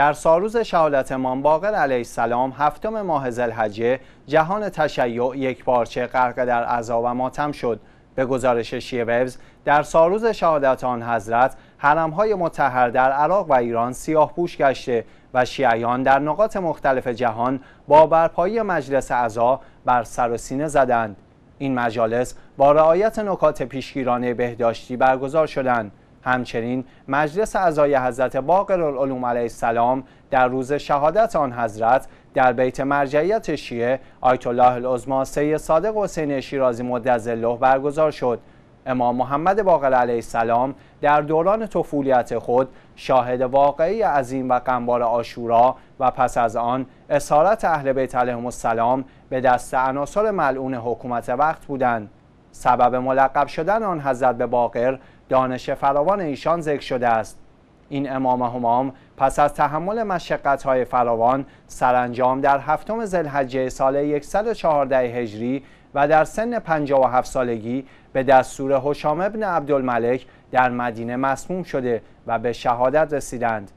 در ساروز شهادت امام باقر علیه السلام هفتم ماه زلحجه جهان تشیع یک پارچه غرق در عزا و ماتم شد به گزارش شیوز در ساروز شهادت آن حضرت حرمهای متحر در عراق و ایران سیاه پوش گشته و شیعیان در نقاط مختلف جهان با برپایی مجلس عزا بر سر و سینه زدند این مجالس با رعایت نکات پیشگیرانه بهداشتی برگزار شدند همچنین مجلس اعضای حضرت باقر العلوم علیه السلام در روز شهادت آن حضرت در بیت مرجعیت شیعه آیت الله العظما سید صادق حسین شیرازی مدظله برگزار شد امام محمد باقر علیه السلام در دوران طفولیت خود شاهد واقعی عظیم و قنبار آشورا و پس از آن اسارت اهل بیت علیهم السلام به دست عناصر ملعون حکومت وقت بودند سبب ملقب شدن آن حضرت به باقر دانش فراوان ایشان ذکر شده است این امام همام پس از تحمل های فراوان سرانجام در هفتم زلحجه سال 114 هجری و در سن 57 سالگی به دستور حشام ابن عبدالملک در مدینه مسموم شده و به شهادت رسیدند